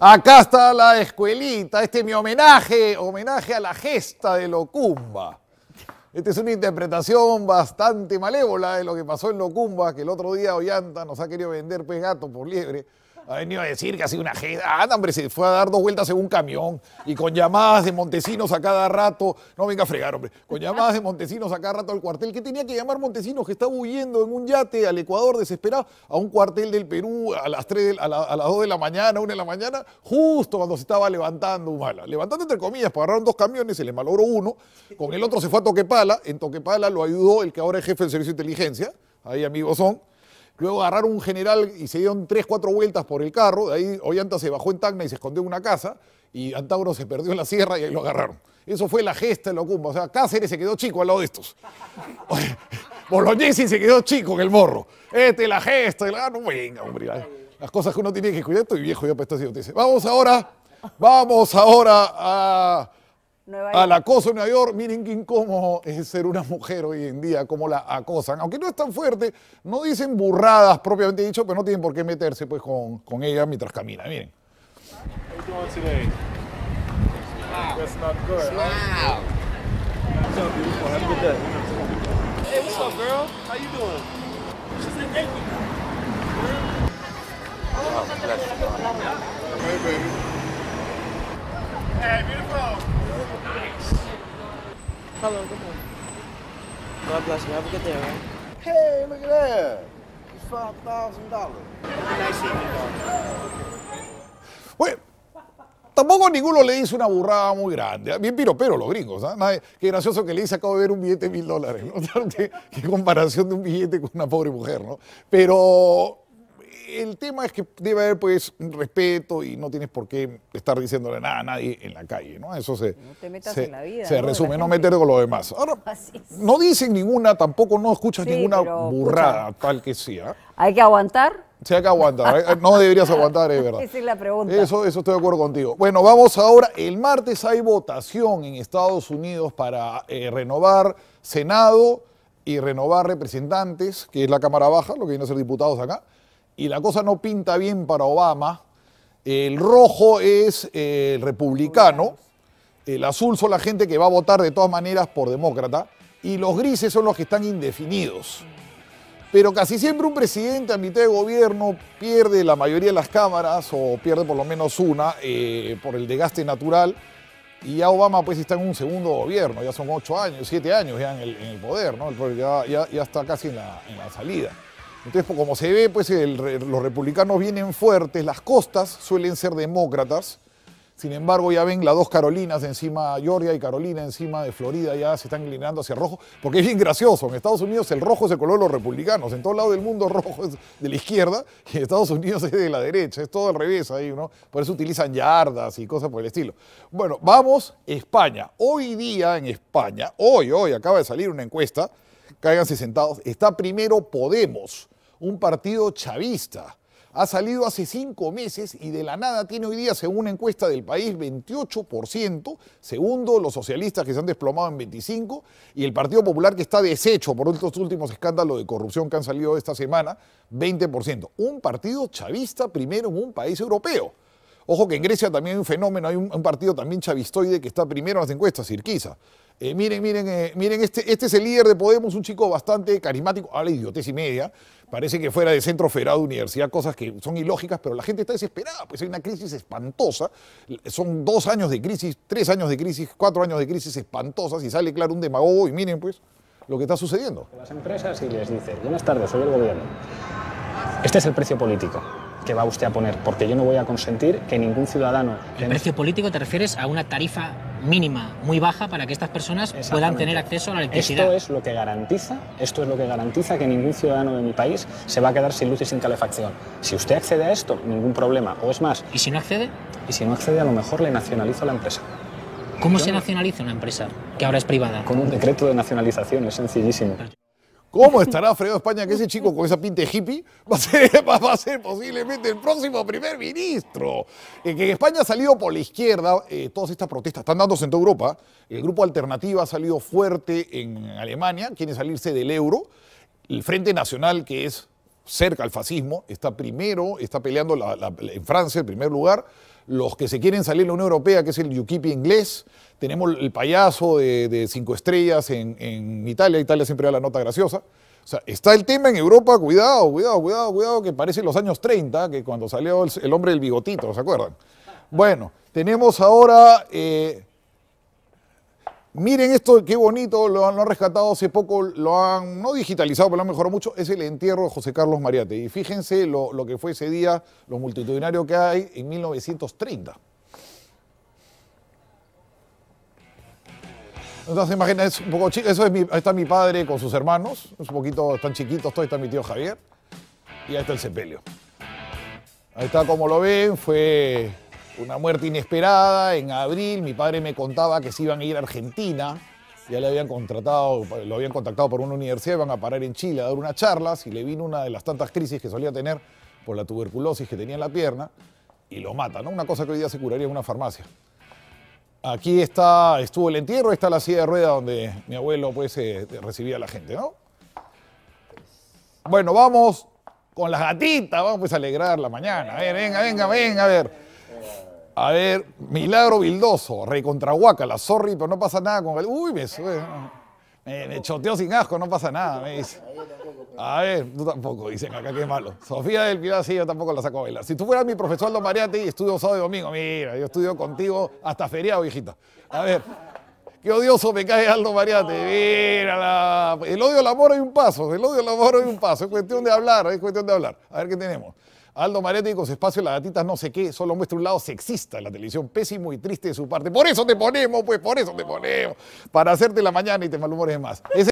Acá está la escuelita, este es mi homenaje, homenaje a la gesta de Locumba. Esta es una interpretación bastante malévola de lo que pasó en Locumba, que el otro día Ollanta nos ha querido vender pez gato por liebre. Ha venido a decir que ha sido una jeda. Ah, hombre, se fue a dar dos vueltas en un camión y con llamadas de Montesinos a cada rato. No venga a fregar, hombre. Con llamadas de Montesinos a cada rato al cuartel. ¿Qué tenía que llamar Montesinos que estaba huyendo en un yate al Ecuador desesperado a un cuartel del Perú a las, a, las 2 de la mañana, 1 de la mañana, justo cuando se estaba levantando Humala? Levantando entre comillas, pues agarraron dos camiones, se le malogró uno. Con el otro se fue a Toquepala. En Toquepala lo ayudó el que ahora es jefe del Servicio de Inteligencia. Ahí amigos son Luego agarraron un general y se dieron tres, cuatro vueltas por el carro. De ahí Ollanta se bajó en Tacna y se escondió en una casa. Y Antauro se perdió en la sierra y ahí lo agarraron. Eso fue la gesta de Locumba. O sea, Cáceres se quedó chico al lado de estos. Bolognesi se quedó chico en el morro. Este, la gesta. Ah, venga, hombre. Las cosas que uno tiene que cuidar. Estoy viejo ya para dice. Vamos ahora, vamos ahora a al acoso en Nueva York, miren qué incómodo es ser una mujer hoy en día, cómo la acosan. Aunque no es tan fuerte, no dicen burradas propiamente dicho, pero no tienen por qué meterse pues con, con ella mientras camina, miren. Hey, beautiful. Hello, good morning. God bless you. Have a good day, Hey, look at that. It's five thousand dollars. Nice evening, Tampoco ninguno le hizo una burrada muy grande. ¿ah? Bien piropero los gringos. ¿eh? Nadie, qué gracioso que le hice, acabo de ver un billete de mil dólares. ¿no? ¿Qué, qué comparación de un billete con una pobre mujer, ¿no? Pero el tema es que debe haber pues respeto y no tienes por qué estar diciéndole nada a nadie en la calle, ¿no? Eso se, no te metas en la vida, se resume, no meterte con lo demás. Ahora, no dicen ninguna, tampoco no escuchas ninguna burrada tal que sea. Hay que aguantar. Sí, hay que aguantar. ¿eh? No deberías aguantar, es verdad. Esa es la pregunta. Eso, eso estoy de acuerdo contigo. Bueno, vamos ahora. El martes hay votación en Estados Unidos para eh, renovar Senado y renovar representantes, que es la Cámara Baja, lo que vienen a ser diputados acá y la cosa no pinta bien para Obama. El rojo es eh, el republicano, el azul son la gente que va a votar de todas maneras por demócrata y los grises son los que están indefinidos. Pero casi siempre un presidente a mitad de gobierno pierde la mayoría de las cámaras o pierde por lo menos una eh, por el desgaste natural. Y ya Obama pues está en un segundo gobierno, ya son ocho años, siete años ya en el, poder, ¿no? Ya, está casi la, en la salida. Entonces, como se ve, pues los republicanos vienen fuertes, las costas suelen ser demócratas. Sin embargo, ya ven las dos Carolinas encima, Georgia y Carolina encima de Florida, ya se están inclinando hacia rojo, porque es bien gracioso. En Estados Unidos el rojo es el color de los republicanos, en todo lado del mundo rojo es de la izquierda y en Estados Unidos es de la derecha, es todo al revés ahí, ¿no? Por eso utilizan yardas y cosas por el estilo. Bueno, vamos, España. Hoy día en España, hoy, hoy, acaba de salir una encuesta, cáiganse sentados, está primero Podemos un partido chavista. Ha salido hace cinco meses y de la nada tiene hoy día, según una encuesta del país, 28%, segundo los socialistas que se han desplomado en 25% y el Partido Popular que está deshecho por estos últimos escándalos de corrupción que han salido esta semana, 20%. Un partido chavista primero en un país europeo. Ojo que en Grecia también hay un fenómeno, hay un, partido también chavistoide que está primero en las encuestas, Sirquiza. Eh, miren, miren, eh, miren, este, este es el líder de Podemos, un chico bastante carismático, habla idiotez y media, parece que fuera de centro federal de universidad, cosas que son ilógicas, pero la gente está desesperada, pues hay una crisis espantosa, son dos años de crisis, tres años de crisis, cuatro años de crisis espantosas y sale claro un demagogo y miren pues lo que está sucediendo. Las empresas y les dice, buenas tardes, soy el gobierno. Este es el precio político que va usted a poner, porque yo no voy a consentir que ningún ciudadano... ¿El precio político te refieres a una tarifa mínima, muy baja, para que estas personas puedan tener acceso a la electricidad. Esto es lo que garantiza, esto es lo que garantiza que ningún ciudadano de mi país se va a quedar sin luz y sin calefacción. Si usted accede a esto, ningún problema. O es más. ¿Y si no accede? Y si no accede, a lo mejor le nacionalizo la empresa. ¿Cómo se nacionaliza una empresa que ahora es privada? Con un decreto de nacionalización, es sencillísimo. ¿Cómo estará Fredo España que ese chico con esa pinta de hippie va a ser, va a ser posiblemente el próximo primer ministro? Eh, en que España ha salido por la izquierda, eh, todas estas protestas están dándose en toda Europa. El grupo Alternativa ha salido fuerte en Alemania, quiere salirse del euro. El Frente Nacional, que es cerca al fascismo, está primero, está peleando en Francia en primer lugar los que se quieren salir de la Unión Europea, que es el UKIP inglés, tenemos el payaso de, cinco estrellas en, Italia, Italia siempre da la nota graciosa. O sea, está el tema en Europa, cuidado, cuidado, cuidado, cuidado, que parece los años 30, que cuando salió el, hombre del bigotito, ¿se acuerdan? Bueno, tenemos ahora eh, Miren esto, qué bonito, lo han, rescatado hace poco, lo han, no digitalizado, pero lo han mejorado mucho, es el entierro de José Carlos Mariate. Y fíjense lo, que fue ese día, lo multitudinario que hay en 1930. Entonces imagínense, poco eso es ahí está mi padre con sus hermanos, es un poquito, están chiquitos, todo está mi tío Javier, y ahí está el sepelio. Ahí está como lo ven, fue una muerte inesperada en abril. Mi padre me contaba que se iban a ir a Argentina. Ya le habían contratado, lo habían contactado por una universidad, iban a parar en Chile a dar unas charlas y le vino una de las tantas crisis que solía tener por la tuberculosis que tenía en la pierna y lo matan, ¿no? Una cosa que hoy día se curaría en una farmacia. Aquí está, estuvo el entierro, está la silla de rueda donde mi abuelo pues eh, recibía a la gente, ¿no? Bueno, vamos con las gatitas, vamos pues, a alegrar la mañana. A ver, venga, venga, venga, a ver. A ver, Milagro bildoso, Rey la sorry, pero no pasa nada con el. Uy, me choteó sin asco, no pasa nada, me dice. A ver, tú tampoco, dicen acá, qué malo. Sofía del Pilar, sí, yo tampoco la saco a bailar. Si tú fueras mi profesor Aldo Mariati, estudio sábado y domingo. Mira, yo estudio contigo hasta feriado, viejita. A ver, qué odioso me cae Aldo Mariati. Mira, el odio al amor hay un paso, el odio al amor hay un paso. Es cuestión de hablar, es cuestión de hablar. A ver qué tenemos. Aldo Maretti con su espacio las gatitas no sé qué, solo muestra un lado sexista en la televisión, pésimo y triste de su parte. Por eso te ponemos, pues, por eso te ponemos, para hacerte la mañana y te malhumores más.